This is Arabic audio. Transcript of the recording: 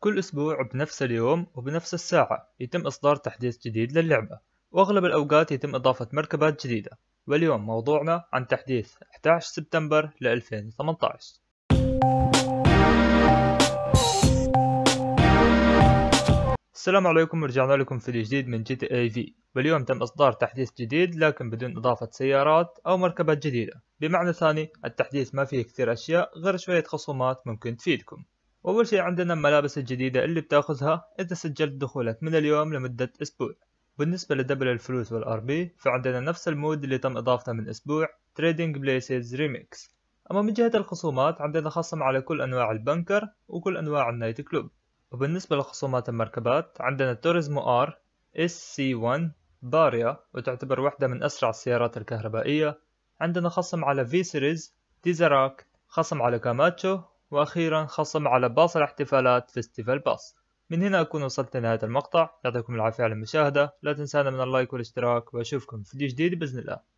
كل أسبوع بنفس اليوم وبنفس الساعة يتم إصدار تحديث جديد للعبة وأغلب الأوقات يتم إضافة مركبات جديدة واليوم موضوعنا عن تحديث 11 سبتمبر ل 2018 السلام عليكم ورجعنا لكم فيديو جديد من جي تي اي في واليوم تم اصدار تحديث جديد لكن بدون اضافة سيارات او مركبات جديدة بمعنى ثاني التحديث ما فيه كثير اشياء غير شوية خصومات ممكن تفيدكم أول شي عندنا الملابس الجديدة اللي بتاخذها إذا سجلت دخولك من اليوم لمدة أسبوع بالنسبة لدبل الفلوس والار بي فعندنا نفس المود اللي تم إضافته من أسبوع تريدينج Places ريميكس أما من جهة الخصومات عندنا خصم على كل أنواع البنكر وكل أنواع النايت كلوب وبالنسبة لخصومات المركبات عندنا توريزمو ار اس سي 1 باريا وتعتبر واحدة من أسرع السيارات الكهربائية عندنا خصم على في سيريز ديزراك خصم على كاماتشو وأخيرا خصم على باص الاحتفالات فيستيفال باص من هنا أكون وصلت لنهاية المقطع يعطيكم العافية على المشاهدة لا تنسانا من اللايك والاشتراك وأشوفكم في فيديو جديد بإذن الله